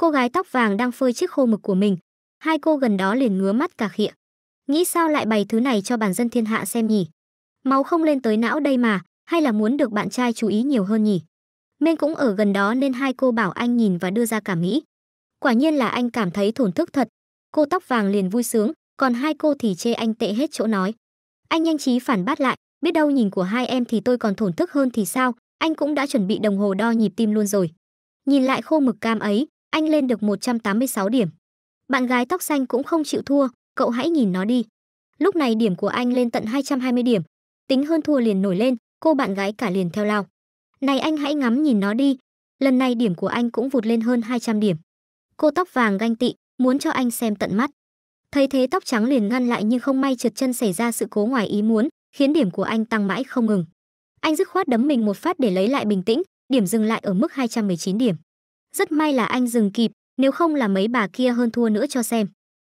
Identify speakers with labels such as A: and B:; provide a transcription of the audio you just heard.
A: Cô gái tóc vàng đang phơi chiếc khô mực của
B: mình, hai cô gần đó liền ngứa mắt cả khịa. Nghĩ sao lại bày thứ này cho bản dân thiên hạ xem nhỉ? Máu không lên tới não đây mà, hay là muốn được bạn trai chú ý nhiều hơn nhỉ? Mên cũng ở gần đó nên hai cô bảo anh nhìn và đưa ra cảm nghĩ. Quả nhiên là anh cảm thấy thổn thức thật. Cô tóc vàng liền vui sướng, còn hai cô thì chê anh tệ hết chỗ nói. Anh nhanh trí phản bác lại, biết đâu nhìn của hai em thì tôi còn thổn thức hơn thì sao, anh cũng đã chuẩn bị đồng hồ đo nhịp tim luôn rồi. Nhìn lại khô mực cam ấy, anh lên được 186 điểm. Bạn gái tóc xanh cũng không chịu thua, cậu hãy nhìn nó đi. Lúc này điểm của anh lên tận 220 điểm. Tính hơn thua liền nổi lên, cô bạn gái cả liền theo lao. Này anh hãy ngắm nhìn nó đi. Lần này điểm của anh cũng vụt lên hơn 200 điểm. Cô tóc vàng ganh tị, muốn cho anh xem tận mắt. Thấy thế tóc trắng liền ngăn lại nhưng không may trượt chân xảy ra sự cố ngoài ý muốn, khiến điểm của anh tăng mãi không ngừng. Anh dứt khoát đấm mình một phát để lấy lại bình tĩnh, điểm dừng lại ở mức 219 điểm. Rất may là anh dừng kịp, nếu không là mấy bà kia hơn thua
A: nữa cho xem.